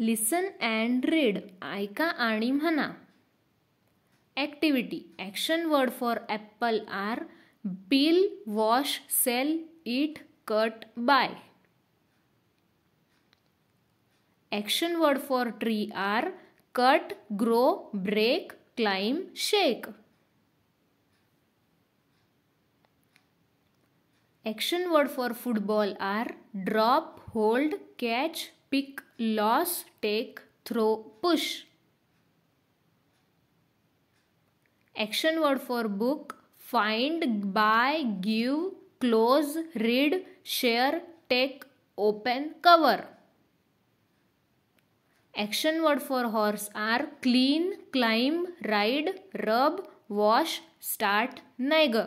Listen and read ऐका आणि म्हणा activity action word for apple are peel wash sell eat cut buy action word for tree are cut grow break climb shake action word for football are drop hold catch pick, loss, take, throw, push. Action word for book find, buy, give, close, read, share, take, open, cover. Action word for horse are clean, climb, ride, rub, wash, start, nag.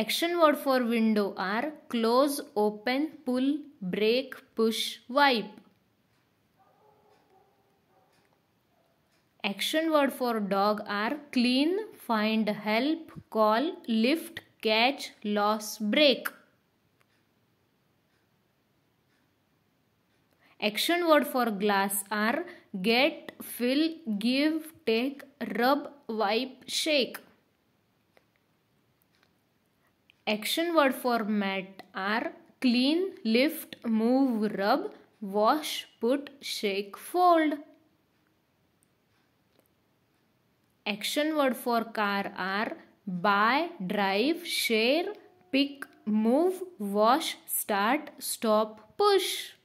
Action word for window are close, open, pull, break, push, wipe. Action word for dog are clean, find, help, call, lift, catch, loss, break. Action word for glass are get, fill, give, take, rub, wipe, shake. Action word for mat are clean, lift, move, rub, wash, put, shake, fold. Action word for car are buy, drive, share, pick, move, wash, start, stop, push.